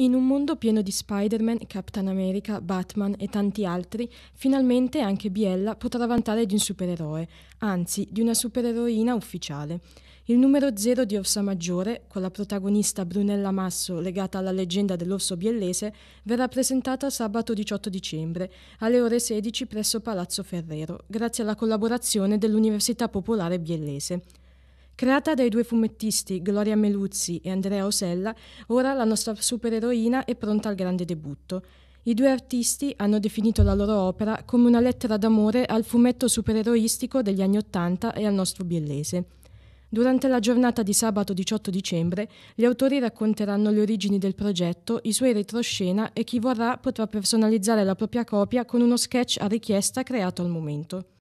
In un mondo pieno di Spider-Man, Captain America, Batman e tanti altri, finalmente anche Biella potrà vantare di un supereroe, anzi di una supereroina ufficiale. Il numero zero di Orsa Maggiore, con la protagonista Brunella Masso legata alla leggenda dell'orso biellese, verrà presentata sabato 18 dicembre alle ore 16 presso Palazzo Ferrero, grazie alla collaborazione dell'Università Popolare Biellese. Creata dai due fumettisti Gloria Meluzzi e Andrea Osella, ora la nostra supereroina è pronta al grande debutto. I due artisti hanno definito la loro opera come una lettera d'amore al fumetto supereroistico degli anni Ottanta e al nostro biellese. Durante la giornata di sabato 18 dicembre, gli autori racconteranno le origini del progetto, i suoi retroscena e chi vorrà potrà personalizzare la propria copia con uno sketch a richiesta creato al momento.